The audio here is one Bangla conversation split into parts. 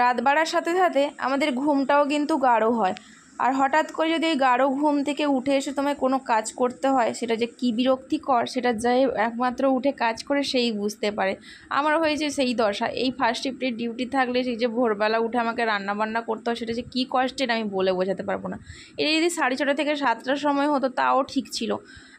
রাত বাড়ার সাথে সাথে আমাদের ঘুমটাও কিন্তু গাঢ় হয় আর হঠাৎ করে যদি এই গাঢ় ঘুম থেকে উঠে এসে তোমায় কোনো কাজ করতে হয় সেটা যে কী বিরক্তিকর সেটা যে একমাত্র উঠে কাজ করে সেই বুঝতে পারে আমার হয়েছে সেই দশা এই ফার্স্ট শিফটের ডিউটি থাকলে সেই যে ভোরবেলা উঠে আমাকে রান্নাবান্না করতে হয় সেটা যে কী কষ্টের আমি বলে বোঝাতে পারবো না এটা যদি সাড়ে ছটা থেকে সাতটার সময় হতো তাও ঠিক ছিল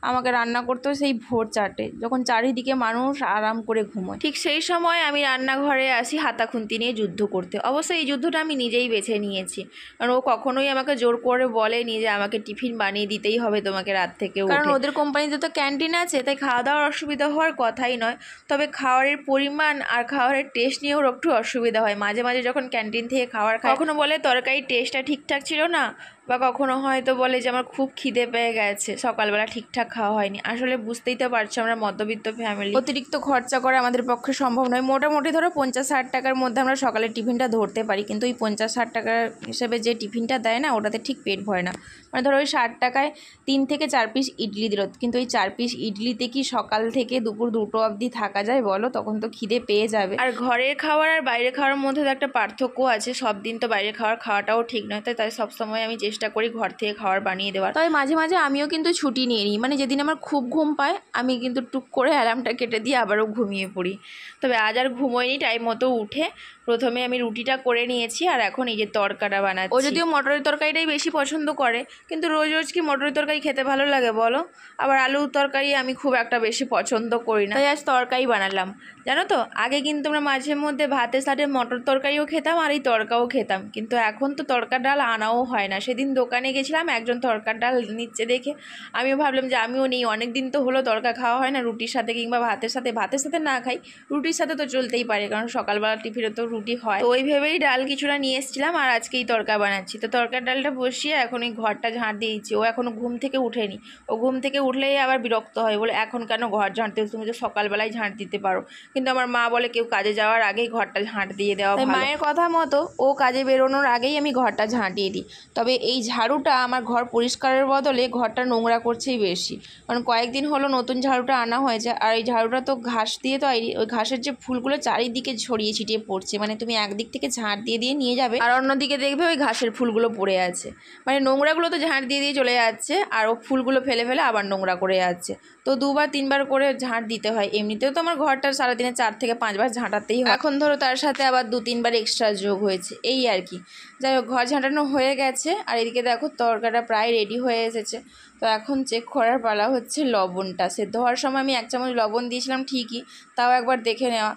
আমাকে রান্না করতো সেই ভোর চারটে যখন চারিদিকে মানুষ আরাম করে ঘুমোয় ঠিক সেই সময় আমি রান্নাঘরে আসি হাতা খুন্তি নিয়ে যুদ্ধ করতে অবশ্য এই যুদ্ধটা আমি নিজেই বেছে নিয়েছি কারণ ও কখনোই আমাকে জোর করে বলেনি যে আমাকে টিফিন বানিয়ে দিতেই হবে তোমাকে রাত থেকে কারণ ওদের কোম্পানিতে তো ক্যান্টিন আছে তাই খাওয়া দাওয়ার অসুবিধা হওয়ার কথাই নয় তবে খাওয়ারের পরিমাণ আর খাওয়ারের টেস্ট নিয়েও একটু অসুবিধা হয় মাঝে মাঝে যখন ক্যান্টিন থেকে খাওয়ার খাই কখনো বলে তরকারি টেস্টটা ঠিকঠাক ছিল না বা কখনো হয়তো বলে যে আমার খুব খিদে পেয়ে গেছে সকালবেলা ঠিকঠাক খাওয়া হয়নি আসলে বুঝতেই তো পারছো আমরা মধ্যবিত্ত ফ্যামিলি অতিরিক্ত খরচা করা আমাদের পক্ষে সম্ভব নয় মোটামুটি ধরো পঞ্চাশ ষাট টাকার মধ্যে আমরা সকালে টিফিনটা ধরতে পারি কিন্তু ওই পঞ্চাশ ষাট টাকার হিসেবে যে টিফিনটা দেয় না ওটাতে ঠিক পেট ভরে না মানে ধরো ওই ষাট টাকায় তিন থেকে চার পিস ইডলি দিল কিন্তু ওই চার পিস ইডলিতে কি সকাল থেকে দুপুর দুটো অবধি থাকা যায় বলো তখন তো খিদে পেয়ে যাবে আর ঘরের খাওয়ার আর বাইরে খাওয়ার মধ্যে তো একটা পার্থক্য আছে সব দিন তো বাইরে খাওয়ার খাওয়াটাও ঠিক নয় তাই তাই সবসময় আমি যে চেষ্টা করি ঘর থেকে খাবার বানিয়ে দেওয়ার তবে মাঝে মাঝে আমিও কিন্তু ছুটি নিয়ে নিই মানে যেদিন আমার খুব ঘুম পায় আমি কিন্তু টুক করে অ্যালার্মটা কেটে দিয়ে আবারও ঘুমিয়ে পড়ি তবে আজ আর ঘুমোয়নি টাইম মতো উঠে প্রথমে আমি রুটিটা করে নিয়েছি আর এখন এই যে তরকাটা বানাচ্ছি ও যদিও মটরের তরকারিটাই বেশি পছন্দ করে কিন্তু রোজ রোজ কি মটরের তরকারি খেতে ভালো লাগে বলো আবার আলুর তরকারি আমি খুব একটা বেশি পছন্দ করি না তাই আজ তরকারি বানালাম জানো তো আগে কিন্তু আমরা মাঝে মধ্যে ভাতের সাথে মটর তরকারিও খেতাম আর এই তরকাও খেতাম কিন্তু এখন তো তরকার ডাল আনাও হয় না সেদিন দোকানে গেছিলাম একজন তরকার ডাল নিচ্ছে দেখে আমিও ভাবলাম যে আমিও নেই অনেক দিন তো হলো তরকা খাওয়া হয় না রুটির সাথে কিংবা ভাতের সাথে ভাতের সাথে না খাই রুটির সাথে তো চলতেই পারে কারণ সকালবেলা টিফিনে তো রুটি হয় তো ওইভাবেই ডাল কিছুটা নিয়ে এসেছিলাম আর আজকে এই তরকা বানাচ্ছি তো তরকার ডালটা বসিয়ে এখন এই ঘরটা ঝাঁট দিয়েছি ও এখনও ঘুম থেকে উঠেনি ও ঘুম থেকে উঠলেই আবার বিরক্ত হয় বলে এখন কেন ঘর ঝাঁট তুমি তো সকালবেলায় ঝাঁট দিতে পারো কিন্তু আমার মা বলে কেউ কাজে যাওয়ার আগেই ঘরটা ঝাঁট দিয়ে দেওয়া হয় মায়ের কথা মতো ও কাজে বেরোনোর আগেই আমি ঘরটা ঝাঁটিয়ে দিই তবে এই ঝাড়ুটা আমার ঘর পরিষ্কারের বদলে ঘরটা নোংরা করছেই বেশি কারণ কয়েকদিন হলো নতুন ঝাড়ুটা আনা হয়েছে আর এই ঝাড়ুটা তো ঘাস দিয়ে তো ওই ঘাসের যে ফুলগুলো চারিদিকে ছড়িয়ে ছিটিয়ে পড়ছে মানে তুমি একদিক থেকে ঝাঁট দিয়ে দিয়ে নিয়ে যাবে আর অন্যদিকে দেখবে ওই ঘাসের ফুলগুলো পড়ে আছে মানে নোংরাগুলো তো ঝাঁট দিয়ে দিয়ে চলে যাচ্ছে আর ও ফুলগুলো ফেলে ফেলে আবার নোংরা করে যাচ্ছে তো দুবার তিনবার করে ঝাঁট দিতে হয় এমনিতেও তো আমার ঘরটা সারাদিনে চার থেকে পাঁচবার ঝাঁটাতেই হয় এখন ধরো তার সাথে আবার দু তিনবার এক্সট্রা যোগ হয়েছে এই আর কি যাই হোক ঘর ঝাঁটানো হয়ে গেছে আর এদিকে দেখো তরকাটা প্রায় রেডি হয়ে এসেছে তো এখন চেক করার পালা হচ্ছে লবণটা সে হওয়ার সময় আমি এক চামচ লবণ দিয়েছিলাম ঠিকই তাও একবার দেখে নেওয়া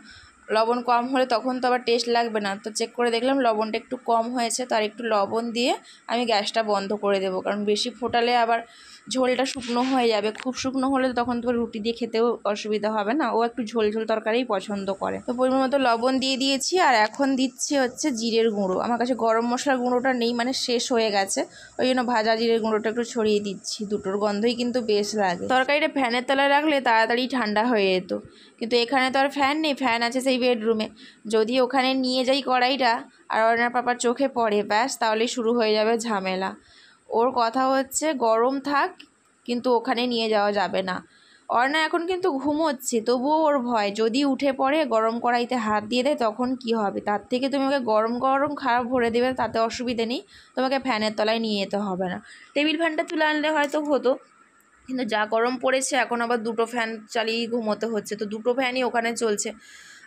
লবণ কম হলে তখন তো আবার টেস্ট লাগবে না তো চেক করে দেখলাম লবণটা একটু কম হয়েছে তার একটু লবণ দিয়ে আমি গ্যাসটা বন্ধ করে দেবো কারণ বেশি ফোটালে আবার ঝোলটা শুকনো হয়ে যাবে খুব শুকনো হলে তখন তো রুটি দিয়ে খেতেও অসুবিধা হবে না ও একটু ঝোল ঝোল তরকারি পছন্দ করে তো পরিমাণ মতো লবণ দিয়ে দিয়েছি আর এখন দিচ্ছি হচ্ছে জিরের গুঁড়ো আমার কাছে গরম মশলার গুঁড়োটা নেই মানে শেষ হয়ে গেছে ওই জন্য ভাজা জিরের গুঁড়োটা একটু ছড়িয়ে দিচ্ছি দুটোর গন্ধই কিন্তু বেশ লাগে তরকারিটা ফ্যানের তলায় রাখলে তাড়াতাড়ি ঠান্ডা হয়ে যেত কিন্তু এখানে তো আর ফ্যান নেই ফ্যান আছে সেই বেডরুমে যদি ওখানে নিয়ে যাই কড়াইটা আর ওনার পাপার চোখে পড়ে ব্যাস তাহলেই শুরু হয়ে যাবে ঝামেলা ওর কথা হচ্ছে গরম থাক কিন্তু ওখানে নিয়ে যাওয়া যাবে না অর্ণা এখন কিন্তু ঘুমোচ্ছে তবুও ওর ভয় যদি উঠে পড়ে গরম কড়াইতে হাত দিয়ে দেয় তখন কি হবে তার থেকে তুমি ওকে গরম গরম খারাপ ভরে দেবে তাতে অসুবিধে নেই তোমাকে ফ্যানের তলায় নিয়ে যেতে হবে না টেবিল ফ্যানটা তুলে আনলে হয়তো হতো কিন্তু যা গরম পড়েছে এখন আবার দুটো ফ্যান চালিয়ে ঘুমোতে হচ্ছে তো দুটো ফ্যানই ওখানে চলছে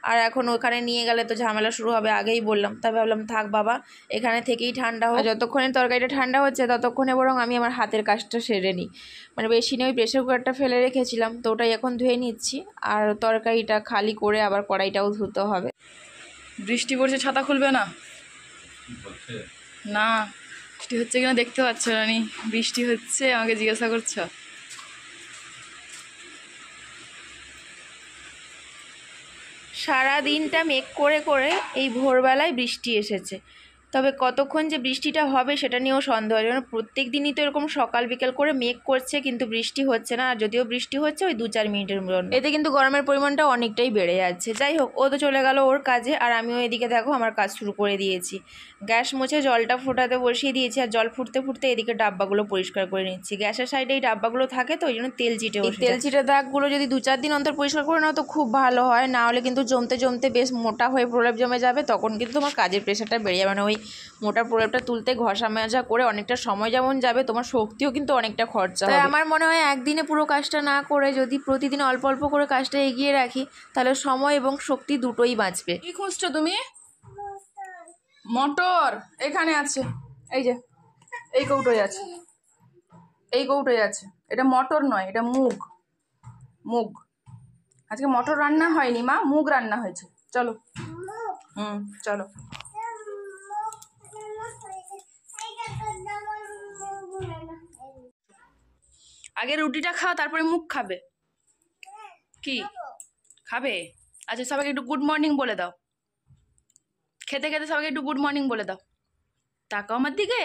আর এখন ওখানে নিয়ে গেলে তো ঝামেলা শুরু হবে আগেই বললাম তবে ভাবলাম থাক বাবা এখানে থেকেই ঠান্ডা হয় যতক্ষণে তরকারিটা ঠান্ডা হচ্ছে ততক্ষণে বরং আমি আমার হাতের কাজটা সেরে নিই মানে বেশি নিয়ে ওই প্রেশার কুকারটা ফেলে রেখেছিলাম তো ওটাই এখন ধুয়ে নিচ্ছি আর তরকারিটা খালি করে আবার কড়াইটাও ধুতে হবে বৃষ্টি পড়ছে ছাতা খুলবে না না বৃষ্টি হচ্ছে কিনা দেখতে পাচ্ছ রানি বৃষ্টি হচ্ছে আমাকে জিজ্ঞাসা করছো সারা দিনটা মেঘ করে করে এই ভোরবেলায় বৃষ্টি এসেছে তবে কতক্ষণ যে বৃষ্টিটা হবে সেটা নিয়েও সন্দেহ হয় কারণ প্রত্যেক দিনই তো এরকম সকাল বিকেল করে মেঘ করছে কিন্তু বৃষ্টি হচ্ছে না আর যদিও বৃষ্টি হচ্ছে ওই দু চার মিনিটের জন্য এতে কিন্তু গরমের পরিমাণটা অনেকটাই বেড়ে যাচ্ছে যাই হোক ও তো চলে গেল ওর কাজে আর আমিও এদিকে দেখো আমার কাজ শুরু করে দিয়েছি গ্যাস মুছে জলটা ফোটাতে বসিয়ে দিয়েছি আর জল ফুটতে ফুটতে এদিকে ডাব্বাগুলো পরিষ্কার করে নিচ্ছি গ্যাসের সাইডে এই ডাব্বাগুলো থাকে তো ওই জন্য তেল চিটে তেল চিটে দাগগুলো যদি দু চার দিন অন্তর পরিষ্কার করে নাও তো খুব ভালো হয় না হলে কিন্তু জমতে জমতে বেশ মোটা হয়ে প্রলেপ জমে যাবে তখন কিন্তু তোমার কাজের প্রেশারটা বেড়ে যাবে না মানে ওই মোটা প্রলেপটা তুলতে ঘষা মাজা করে অনেকটা সময় যেমন যাবে তোমার শক্তিও কিন্তু অনেকটা খরচা হবে আমার মনে হয় একদিনে পুরো কাজটা না করে যদি প্রতিদিন অল্প অল্প করে কাজটা এগিয়ে রাখি তাহলে সময় এবং শক্তি দুটোই বাঁচবে কি খুঁজছো তুমি মটর এখানে আছে এই যে এই কৌটোই আছে এই কৌটোই আছে এটা মটর নয় এটা মুগ মুগ আজকে মটর রান্না হয়নি মা মুগ রান্না হয়েছে চলো হুম চলো আগে রুটিটা খাও তারপরে মুখ খাবে কি খাবে আচ্ছা সবাইকে একটু গুড মর্নিং বলে দাও খেতে খেতে সবাইকে একটু গুড মর্নিং বলে দাও তাকাও আমার দিকে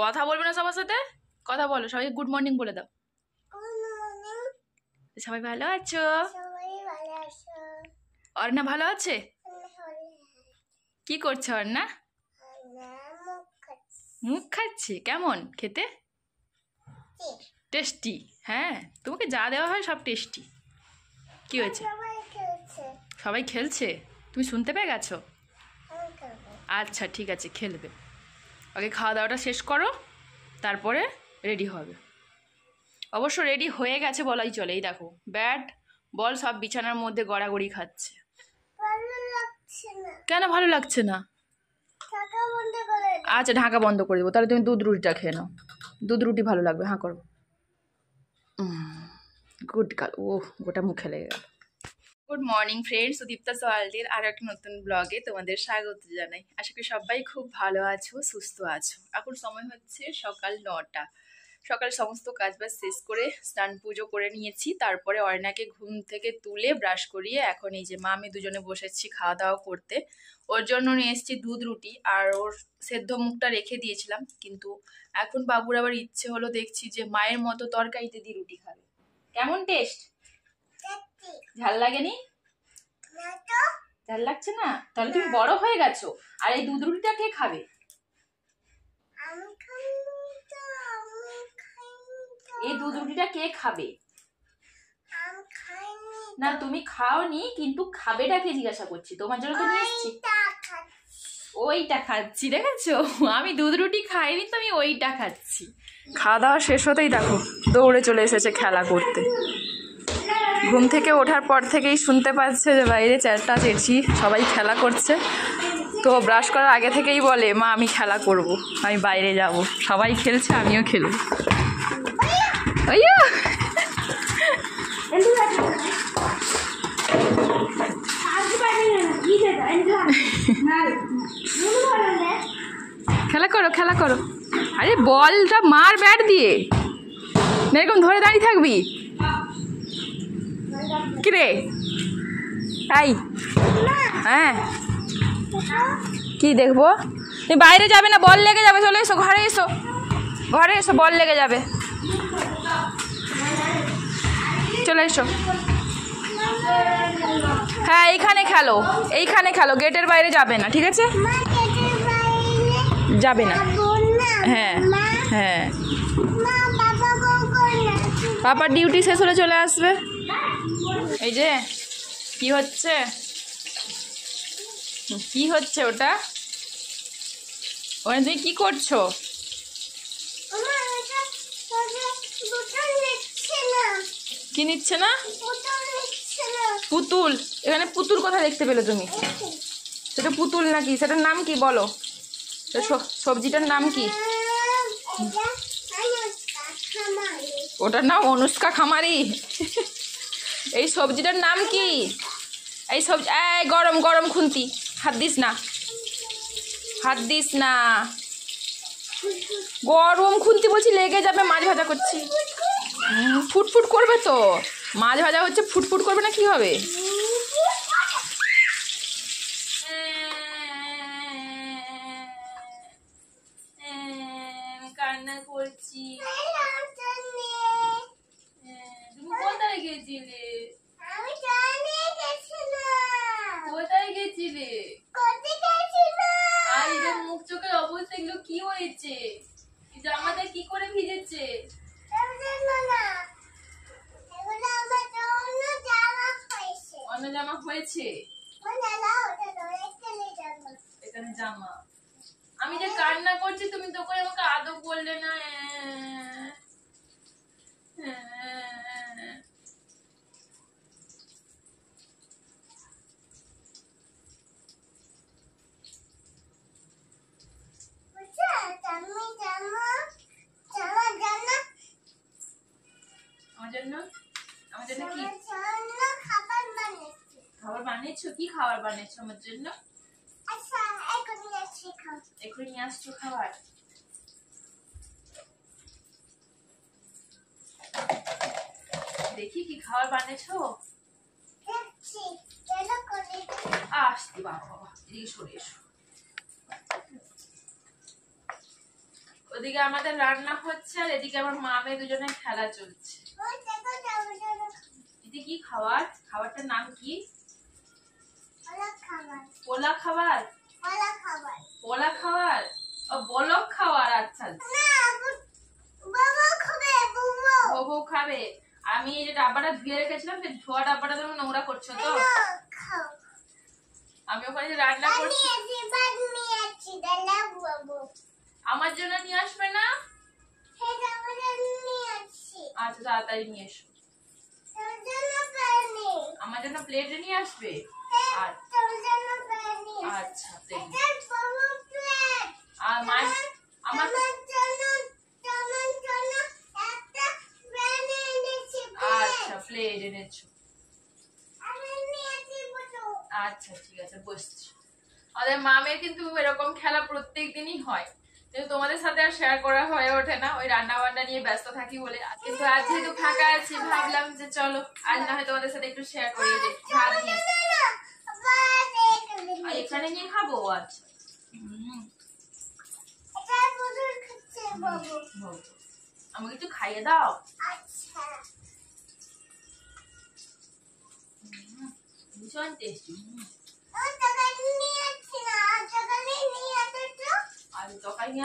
কথা বলবে না সবার সাথে কথা বলো সবাইকে গুড মর্নিং বলে দাও সবাই ভালো আছো অর্ণা ভালো আছে কি করছে অর্ণা মুখ খাচ্ছে কেমন খেতে টেস্টি হ্যাঁ তোমাকে যা দেওয়া হয় সব টেস্টি কি হয়েছে সবাই খেলছে তুমি শুনতে পেয়ে গেছো আচ্ছা ঠিক আছে খেলবে আগে খাওয়া দাওয়াটা শেষ করো তারপরে রেডি হবে অবশ্য রেডি হয়ে গেছে বলাই চলে এই দেখো ব্যাট বল সব বিছানার মধ্যে গড়াগড়ি খাচ্ছে কেন ভালো লাগছে না আচ্ছা ঢাকা বন্ধ করে দেবো তাহলে তুমি দুধ রুটিটা খেয়ে নাও দুধ রুটি ভালো লাগবে হ্যাঁ করো গুড কাল ও গোটা মুখে লেগে গেল গুড মর্নিং ফ্রেন্ডস সুদীপ্তা সোয়ালদের আরও একটা নতুন ব্লগে তোমাদের স্বাগত জানাই আশা করি সবাই খুব ভালো আছো সুস্থ আছো এখন সময় হচ্ছে সকাল নটা সকালে সমস্ত কাজবাজ শেষ করে স্নান পুজো করে নিয়েছি তারপরে অয়নাকে ঘুম থেকে তুলে ব্রাশ করিয়ে এখন এই যে মা আমি দুজনে বসেছি খাওয়া দাওয়া করতে ওর জন্য নিয়ে এসেছি দুধ রুটি আর ওর সেদ্ধ মুখটা রেখে দিয়েছিলাম কিন্তু এখন বাবুর আবার ইচ্ছে হলো দেখছি যে মায়ের মতো তরকারিতে দিয়ে রুটি খাবে কেমন টেস্ট ঝাল লাগেনি ঝাল লাগছে না তাহলে তুমি বড় হয়ে গেছো আর এই দুধ রুটিটা কে খাবে এই দুধ রুটিটা কে খাবে না তুমি খাওনি কিন্তু খাবেটাকে জিজ্ঞাসা করছি তোমার জন্য নিয়ে ওইটা খাচ্ছি দেখেছো আমি দুধ রুটি খাইনি তো আমি ওইটা খাচ্ছি খাওয়া দাওয়া শেষ হতেই দেখো দৌড়ে চলে এসেছে খেলা করতে ঘুম থেকে ওঠার পর থেকেই শুনতে পাচ্ছে যে বাইরে চারটা চেঁচি সবাই খেলা করছে তো ব্রাশ করার আগে থেকেই বলে মা আমি খেলা করব আমি বাইরে যাব সবাই খেলছে আমিও খেলবো అయ్యో খেলা করো খেলা করো আরে বলটা মার ব্যাট দিয়ে এরকম ধরে দাঁড়িয়ে থাকবি কিরে তাই হ্যাঁ কি দেখবো তুমি বাইরে যাবে না বল লেগে যাবে চলে এসো ঘরে এসো ঘরে এসো বল লেগে যাবে চলে এসো হ্যাঁ এইখানে খেলো এইখানে খেলো গেটের বাইরে যাবে না ঠিক আছে যাবে না হ্যাঁ হ্যাঁ বাবার ডিউটি শেষ হলে চলে আসবে এই যে কি হচ্ছে কি হচ্ছে ওটা ওখানে তুমি কি করছো কি নিচ্ছে না পুতুল এখানে পুতুল কথা দেখতে পেলে তুমি সেটা পুতুল নাকি সেটার নাম কি বলো সবজিটার নাম কি ওটার নাম অনুষ্কা খামারি এই সবজিটার নাম কি এই সবজি এই গরম গরম খুন্তি হাত দিস না হাত দিস না গরম খুন্তি বলছি লেগে যাবে মাছ ভাজা করছি ফুটফুট করবে তো মাছ ভাজা হচ্ছে ফুটফুট করবে না কি হবে বানিয়েছো কি খাবার বানিয়েছো আমার জন্য আচ্ছা, এখন নিয়ে আসছো খাবার দেখি কি খাবার বানিয়েছো আসতে বাবা এদিকে সরে এসো ওদিকে আমাদের রান্না হচ্ছে আর এদিকে আমার মা মেয়ে দুজনে খেলা চলছে এদিকে কি খাবার খাবারটার নাম কি পোলা খাবার পোলা খাবার ও বলক খাবার আচ্ছা বউ খাবে আমি যে ডাব্বাটা ধুয়ে রেখেছিলাম যে ধোয়া ডাব্বাটা তুমি নোংরা করছো তো আমি ওখানে রান্না করছি আমার জন্য নিয়ে আসবে না আচ্ছা তাড়াতাড়ি নিয়ে এসো আমার জন্য প্লেটে নিয়ে আসবে আচ্ছা, আচ্ছা, আমাদের মামের কিন্তু এরকম খেলা প্রত্যেক দিনই হয় কিন্তু তোমাদের সাথে আর শেয়ার করা হয়ে ওঠে না ওই রান্না বান্না নিয়ে ব্যস্ত থাকি বলে কিন্তু আজ যেহেতু ফাঁকা আছি ভাবলাম যে চলো আজ না হয় তোমাদের সাথে একটু শেয়ার করিয়ে দিই আর এখানে নিয়ে খাবো আচ্ছা। আমাকে একটু খাইয়ে দাও আচ্ছা। ভীষণ টেস্টি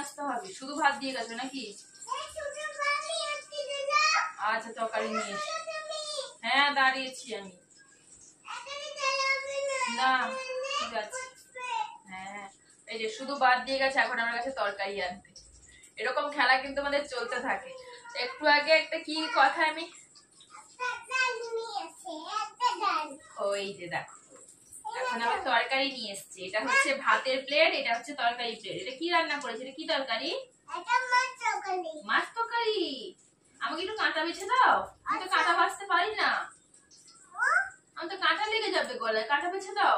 আসতে হবে শুধু ভাত দিয়ে গেছো নাকি আচ্ছা তরকারি নিয়ে হ্যাঁ দাঁড়িয়েছি আমি না হ্যাঁ, এই যে শুধু বাদ দিয়ে গেছে এখন আমার কাছে তরকারি আনতে এরকম খেলা কিন্তু আমাদের চলতে থাকে একটু আগে একটা কি কথা আমি ওই যে দেখো তরকারি নিয়ে এসছে এটা হচ্ছে ভাতের প্লেট এটা হচ্ছে তরকারি প্লেট এটা কি রান্না করেছে এটা কি তরকারি মাছ তরকারি আমাকে একটু কাঁটা বেছে দাও আমি তো কাঁটা ভাজতে পারি না আমি তো কাঁটা লেগে যাবে গলায় কাঁটা বেছে দাও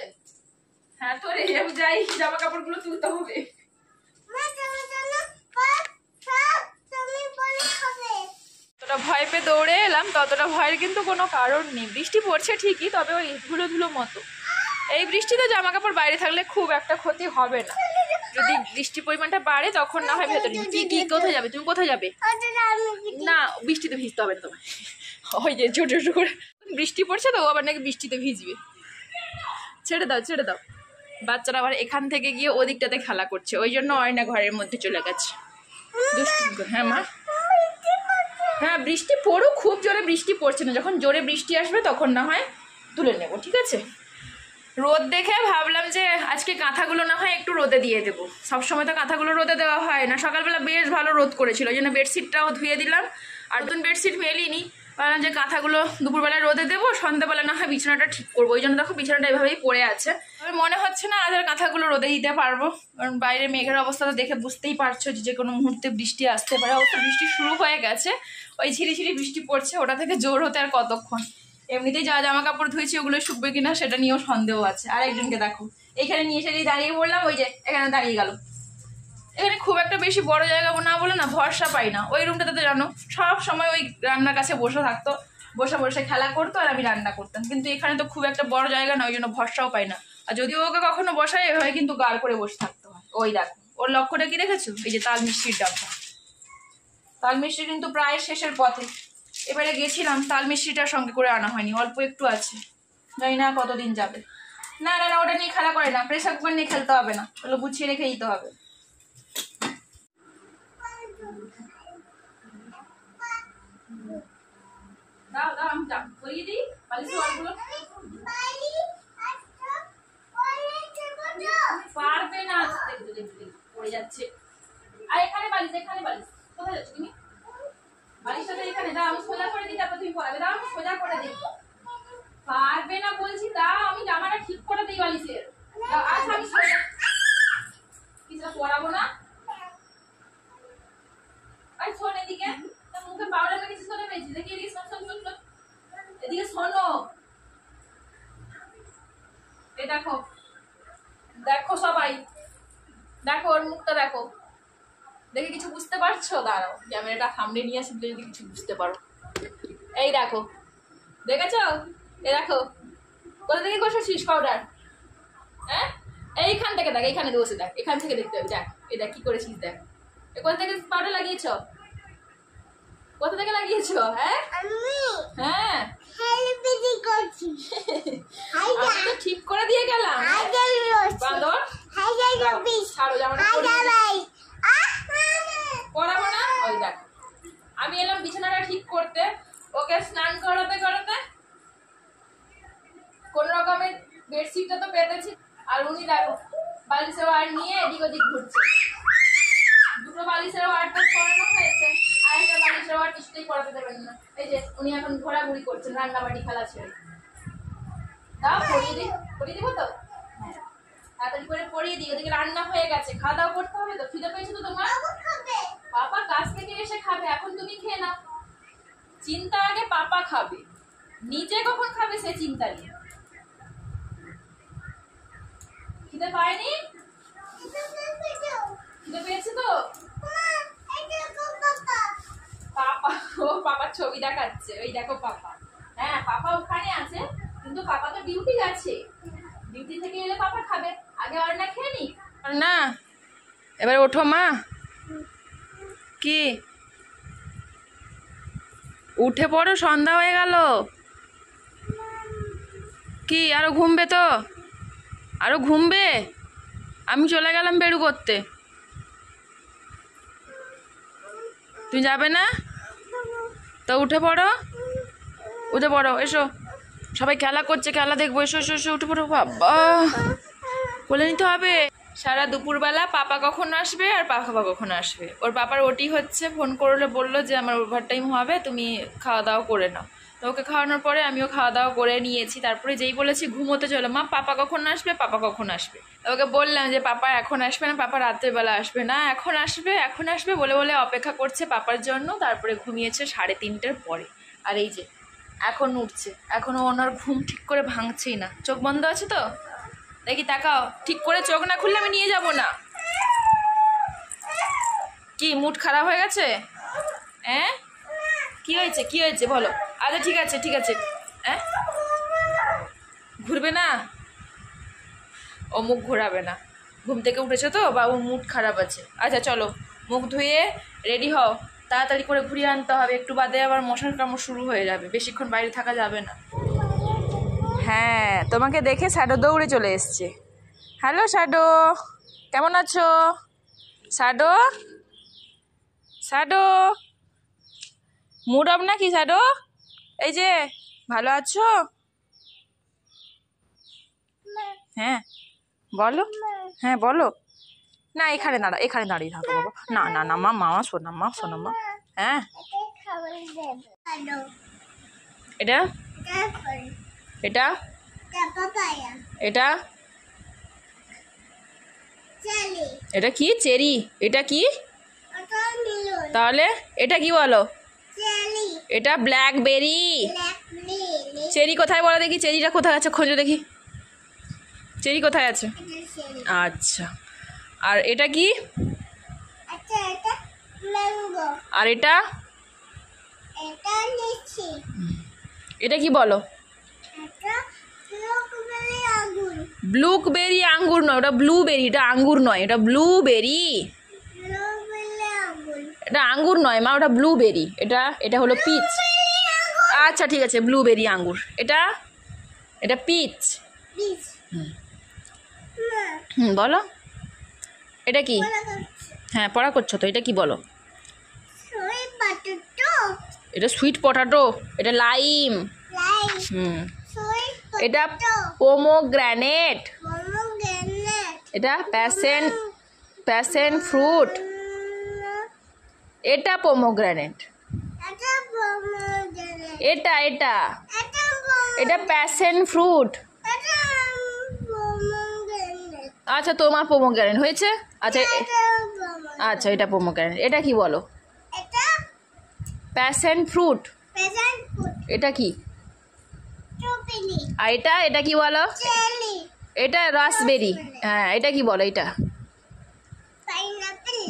হ্যাঁ তোরে যাই জামা কাপড়গুলো তুলতে হবে ভয় পেয়ে দৌড়ে এলাম ততটা ভয়ের কিন্তু কোনো কারণ নেই বৃষ্টি পড়ছে ঠিকই তবে ওই ধুলো ধুলো মতো এই বৃষ্টিতে জামা কাপড় বাইরে থাকলে খুব একটা ক্ষতি হবে না যদি বৃষ্টির পরিমাণটা বাড়ে তখন না হয় ভেতরে কি কোথায় যাবে তুমি কোথায় যাবে না বৃষ্টিতে ভিজতে হবে না তোমার ওই যে ছোট ছোট করে বৃষ্টি পড়ছে তো আবার নাকি বৃষ্টিতে ভিজবে ছেড়ে দাও ছেড়ে দাও বাচ্চারা আবার এখান থেকে গিয়ে ওদিকটাতে খেলা করছে ওই জন্য অয়না ঘরের মধ্যে চলে গেছে হ্যাঁ মা হ্যাঁ বৃষ্টি পড়ুক খুব জোরে বৃষ্টি পড়ছে না যখন জোরে বৃষ্টি আসবে তখন না হয় তুলে নেব ঠিক আছে রোদ দেখে ভাবলাম যে আজকে কাঁথাগুলো না হয় একটু রোদে দিয়ে দেবো সবসময় তো কাঁথাগুলো রোদে দেওয়া হয় না সকালবেলা বেশ ভালো রোদ করেছিল ওই জন্য বেডশিটটাও ধুয়ে দিলাম আর নতুন বেডশিট মেলিনি কারণ যে কাঁথাগুলো দুপুরবেলা রোদে দেবো সন্ধ্যাবেলা না হয় বিছানাটা ঠিক করবো ওই জন্য দেখো বিছানাটা এভাবেই পড়ে আছে তবে মনে হচ্ছে না আজ আর কাঁথাগুলো রোদে দিতে পারবো কারণ বাইরে মেঘের অবস্থাটা দেখে বুঝতেই পারছো যে যে কোনো মুহূর্তে বৃষ্টি আসতে পারে অবশ্য বৃষ্টি শুরু হয়ে গেছে ওই ঝিরিঝিরি বৃষ্টি পড়ছে ওটা থেকে জোর হতে আর কতক্ষণ এমনিতেই যা জামা কাপড় ধুয়েছি ওগুলো শুকবে কিনা সেটা নিয়েও সন্দেহ আছে আর একজনকে দেখো এখানে নিয়ে এসে দাঁড়িয়ে পড়লাম ওই যে এখানে দাঁড়িয়ে গেলো এখানে খুব একটা বেশি বড় জায়গা না বলে না ভরসা পাই না ওই রুমটাতে তো জানো সব সময় ওই রান্নার কাছে বসে থাকতো বসে বসে খেলা করতো আর আমি রান্না করতাম কিন্তু এখানে তো খুব একটা বড় জায়গা না ওই জন্য ভরসাও পাই না আর যদি ওকে কখনো বসায় এভাবে কিন্তু গাল করে বসে থাকতে হয় ওই দেখো ওর লক্ষ্যটা কি রেখেছো এই যে তাল মিষ্টির ডাব্বা তাল মিষ্টি কিন্তু প্রায় শেষের পথে এবারে গেছিলাম তাল মিষ্টিটার সঙ্গে করে আনা হয়নি অল্প একটু আছে জানি না কতদিন যাবে না না না ওটা নিয়ে খেলা করে না প্রেশার কুকার নিয়ে খেলতে হবে না ওগুলো গুছিয়ে রেখে দিতে হবে দাও দাও আমি দাও করিয়ে দিই বালিশের ওয়ালগুলো পারবে না দেখবে দেখবে পড়ে যাচ্ছে আর এখানে বালিশ এখানে বালিশ কোথায় যাচ্ছ তুমি বালিশটা এখানে দাও আমি সোজা করে দিই তারপর তুমি পড়াবে দাও আমি সোজা করে দিই পারবে না বলছি দাও আমি জামাটা ঠিক করে দিই বালিশের আচ্ছা আমি কিছু পড়াবো না আর শোন এদিকে মুখে পাওয়া বুঝতে পারো এই দেখো এ দেখো কোথা থেকে পাউডার হ্যাঁ? এইখান থেকে দেখ এইখানে বসে দেখ এখান থেকে দেখতে হবে দেখ এ দেখ কি করেছিস দেখ কোথা থেকে পাউডার লাগিয়েছ কোথা থেকে লাগিয়েছো হ্যাঁ হ্যাঁ ঠিক করে দিয়ে গেলাম বাঁদর ছাড়ো জামাটা পড়াবো না ওই দেখ আমি এলাম বিছানাটা ঠিক করতে ওকে স্নান করাতে করাতে কোন রকমের বেডশিটটা তো পেতেছি আর উনি দেখো বালিশের ওয়ার নিয়ে এদিক ওদিক ঘুরছে দুটো বালিশের ওয়ারটা ছড়ানো হয়েছে আরেকটা মানুষের আবার কিছুতেই পড়াতে দেবেন না এই যে উনি এখন ঘোরাঘুরি করছেন রান্নাবাড়ি খেলা ছেড়ে দাও পড়িয়ে দিই পড়িয়ে দিব তো হ্যাঁ। তাড়াতাড়ি করে পড়িয়ে দিই ওদিকে রান্না হয়ে গেছে খাওয়া দাওয়া করতে হবে তো খিদে পেয়েছে তো তোমার পাপা কাছ থেকে এসে খাবে এখন তুমি খেয়ে নাও চিন্তা আগে পাপা খাবে নিজে কখন খাবে সে চিন্তা নিয়ে খিদে পায়নি খিদে পেয়েছে তো পাপা ও পাপার ছবি দেখাচ্ছে ওই দেখো পাপা হ্যাঁ পাপা ওখানে আছে কিন্তু পাপা তো ডিউটি গেছে ডিউটি থেকে এলে পাপা খাবে আগে অর্ণা খেয়ে নি না এবার ওঠো মা কি উঠে পড়ো সন্ধ্যা হয়ে গেল কি আরো ঘুমবে তো আরো ঘুমবে আমি চলে গেলাম বেরু করতে তুমি যাবে না তো উঠে পড়ো উঠে পড়ো এসো সবাই খেলা করছে খেলা দেখবো এসো এসো এসো উঠে পড়ো বাবা বলে নিতে হবে সারা দুপুরবেলা পাপা কখন আসবে আর পাপা কখন আসবে ওর পাপার ওটি হচ্ছে ফোন করলে বললো যে আমার ওভার টাইম হবে তুমি খাওয়া দাওয়া করে নাও তো ওকে খাওয়ানোর পরে আমিও খাওয়া দাওয়া করে নিয়েছি তারপরে যেই বলেছি ঘুমোতে চলো মা পাপা কখন আসবে পাপা কখন আসবে ওকে বললাম যে পাপা এখন আসবে না পাপা রাত্রেবেলা আসবে না এখন আসবে এখন আসবে বলে বলে অপেক্ষা করছে পাপার জন্য তারপরে ঘুমিয়েছে সাড়ে তিনটার পরে আর এই যে এখন উঠছে এখনও ওনার ঘুম ঠিক করে ভাঙছেই না চোখ বন্ধ আছে তো দেখি তাকাও ঠিক করে চোখ না খুললে আমি নিয়ে যাব না কি মুড খারাপ হয়ে গেছে হ্যাঁ কি হয়েছে কি হয়েছে বলো আচ্ছা ঠিক আছে ঠিক আছে হ্যাঁ ঘুরবে না ও মুখ ঘোরাবে না ঘুম থেকে উঠেছে তো বা ওর মুড খারাপ আছে আচ্ছা চলো মুখ ধুয়ে রেডি হও তাড়াতাড়ি করে ঘুরিয়ে আনতে হবে একটু বাদে আবার মশার কামড় শুরু হয়ে যাবে বেশিক্ষণ বাইরে থাকা যাবে না হ্যাঁ তোমাকে দেখে শ্যাডো দৌড়ে চলে এসছে হ্যালো শ্যাডো কেমন আছো শ্যাডো শ্যাডো মুড অফ নাকি শ্যাডো এই যে ভালো আছো হ্যাঁ বলো হ্যাঁ বলো না এখানে দাঁড়া এখানে দাঁড়িয়ে থাকো বাবা না না না মা মামা সোনা মা সোনা মা হ্যাঁ এটা এটা এটা এটা কি চেরি এটা কি তাহলে এটা কি বলো এটা ব্ল্যাকবেরি চেরি কোথায় বলো দেখি চেরিটা কোথায় আছে খোঁজো দেখি চেরি কোথায় আছে আচ্ছা আর এটা কি আর এটা এটা কি বলো ব্লুকবেরি আঙ্গুর নয় ওটা ব্লুবেরি এটা আঙ্গুর নয় এটা ব্লুবেরি এটা আঙ্গুর নয় মা ওটা ব্লুবেরি এটা এটা হলো পিচ আচ্ছা ঠিক আছে ব্লুবেরি আঙ্গুর এটা এটা পিচ হুম বলো এটা কি হ্যাঁ পড়া করছো তো এটা কি বলো এটা সুইট পটাটো এটা লাইম হুম এটা পোমোগ্রানেট এটা প্যাশন প্যাশন ফ্রুট এটা পোমোগ্রানেট এটা এটা এটা প্যাশন ফ্রুট আচ্ছা তোমার পোমোগ্রানেট হয়েছে আচ্ছা আচ্ছা এটা পোমোগ্রানেট এটা কি বলো প্যাশন ফ্রুট এটা কি আর এটা এটা কি বলো এটা রাসবেরি হ্যাঁ এটা কি বলো এটা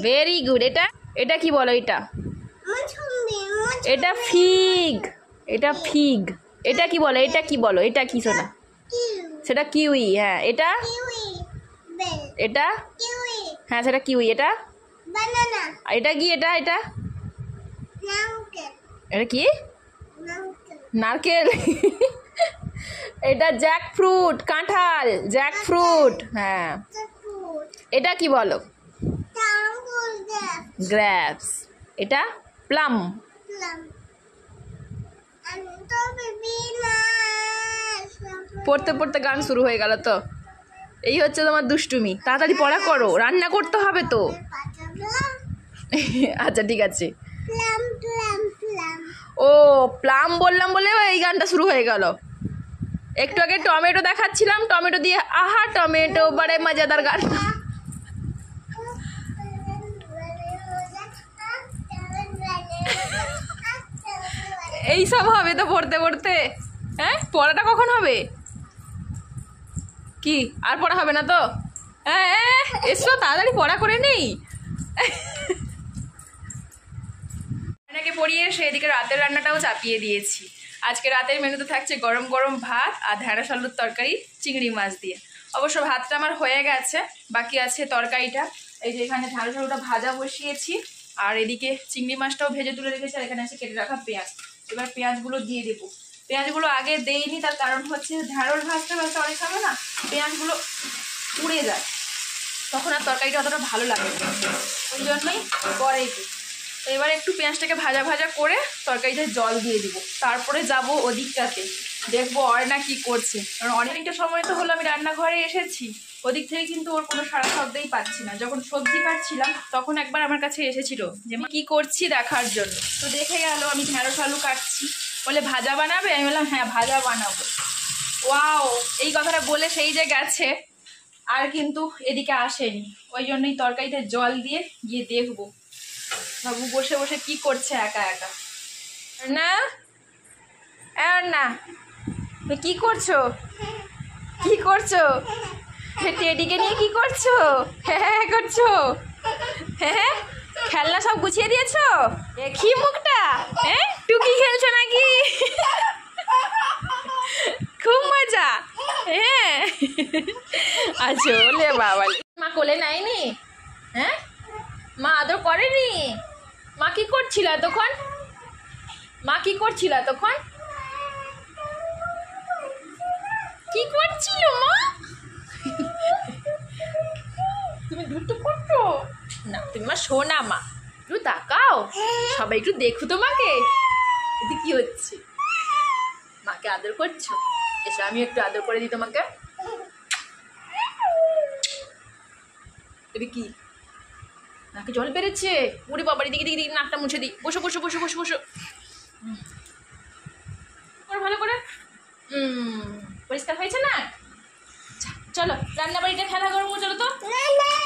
ভেরি গুড এটা এটা কি বলো এটা এটা ফিগ এটা ফিগ এটা কি বলো এটা কি বলো এটা কি শোনা সেটা কিউই হ্যাঁ এটা এটা হ্যাঁ সেটা কিউই এটা এটা কি এটা এটা এটা কি নারকেল এটা জ্যাক ফ্রুট কাঁঠাল জ্যাক ফ্রুট হ্যাঁ এটা কি বলো গ্র্যাপস এটা প্লাম পড়তে পড়তে গান শুরু হয়ে গেল তো এই হচ্ছে তোমার দুষ্টুমি তাড়াতাড়ি পড়া করো রান্না করতে হবে তো আচ্ছা ঠিক আছে ও প্লাম বললাম বলে এই গানটা শুরু হয়ে গেল একটু আগে টমেটো দেখাচ্ছিলাম টমেটো দিয়ে আহা টমেটো বারে মজাদার গান এই সব হবে তো পড়তে পড়তে হ্যাঁ পড়াটা কখন হবে কি আর পড়া হবে না তো হ্যাঁ, হ্যাঁ এসো তাড়াতাড়ি পড়া করে নেই রান্নাকে পড়িয়ে এদিকে রাতের রান্নাটাও চাপিয়ে দিয়েছি আজকে রাতের মেনুতে থাকছে গরম গরম ভাত আর ঢেঁড়স আলুর তরকারি চিংড়ি মাছ দিয়ে অবশ্য ভাতটা আমার হয়ে গেছে বাকি আছে তরকারিটা এই যে এখানে ঢেঁড়স আলুটা ভাজা বসিয়েছি আর এদিকে চিংড়ি মাছটাও ভেজে তুলে রেখেছি আর এখানে আছে কেটে রাখা পেঁয়াজ এবার পেঁয়াজগুলো দিয়ে দেবো পেঁয়াজগুলো আগে দেইনি তার কারণ হচ্ছে ঢ্যাঁড়ল ভাজতে ভাজতে অনেক সময় না পেঁয়াজগুলো উড়ে যায় তখন আর তরকারিটা অতটা ভালো লাগে ওই জন্যই পরে এবার একটু পেঁয়াজটাকে ভাজা ভাজা করে তরকারিতে জল দিয়ে দিব তারপরে যাব ওদিকটাতে দেখবো না কি করছে কারণ অনেকটা সময় তো হলো আমি রান্নাঘরে এসেছি ওদিক থেকে কিন্তু ওর কোনো সারা শব্দই পাচ্ছি না যখন সবজি কাটছিলাম তখন একবার আমার কাছে এসেছিল যে আমি কী করছি দেখার জন্য তো দেখে গেল আমি ঢেঁড়স আলু কাটছি বলে ভাজা বানাবে আমি বললাম হ্যাঁ ভাজা বানাবো ওয়াও এই কথাটা বলে সেই যে গেছে আর কিন্তু এদিকে আসেনি ওই জন্যই তরকারিতে জল দিয়ে গিয়ে দেখবো বাবু বসে বসে কি করছে একা একা না না কি করছো কি করছো টেডিকে নিয়ে কি করছো হ্যাঁ হ্যাঁ, হ্যাঁ করছো হ্যাঁ, হ্যাঁ খেলনা সব গুছিয়ে দিয়েছো দেখি মুখটা হ্যাঁ টুকি খেলছো নাকি খুব মজা হ্যাঁ আচ্ছা ওলে বাবা মা কোলে নেয়নি হ্যাঁ মা আদর করেনি মা কি করছিল তখন মা কি করছিল তখন কি করছিল মা তুমি দুটো করছো না তুমি মা শোনা মা একটু তাকাও সবাই একটু দেখো তোমাকে এতে কি হচ্ছে মাকে আদর করছো এসে আমি একটু আদর করে দিই তোমাকে এটা কি নাকে জল পেরেছে ওরে বাবার দিকে দিকে দিকে নাকটা মুছে দিই বসো বসো বসো বসো বসো ভালো করে হুম পরিষ্কার হয়েছে না চলো রান্নাবাড়িটা খেলা করবো চলো তো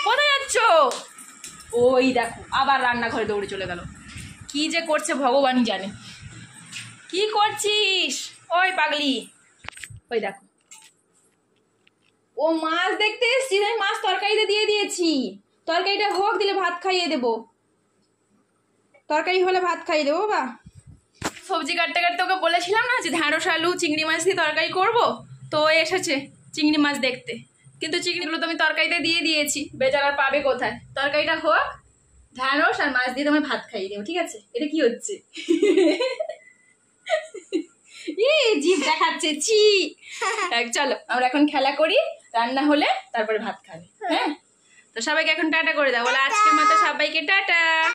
কোথায় যাচ্ছ ওই দেখো আবার রান্নাঘরে দৌড়ে চলে গেল কি যে করছে ভগবানই জানে কি করছিস ওই পাগলি ওই দেখো ও মাছ দেখতে এসছিস আমি মাছ তরকারিতে দিয়ে দিয়েছি তরকারিটা হোক দিলে ভাত খাইয়ে দেবো তরকারি হলে ভাত খাইয়ে দেবো বা সবজি কাটতে কাটতে ওকে বলেছিলাম না যে ঢ্যাঁড়স আলু চিংড়ি মাছ দিয়ে তরকারি করবো তো এসেছে চিংড়ি মাছ দেখতে কিন্তু চিংড়িগুলো তো আমি তরকারিতে দিয়ে দিয়েছি বেচারা পাবে কোথায় তরকারিটা হোক ঢ্যাঁড়স আর মাছ দিয়ে তোমায় ভাত খাইয়ে দেবো ঠিক আছে এটা কি হচ্ছে দেখাচ্ছে ছি চলো আমরা এখন খেলা করি রান্না হলে তারপরে ভাত খাবে হ্যাঁ তো সবাইকে এখন টাটা করে দাও আজকের মতো সবাইকে টাটা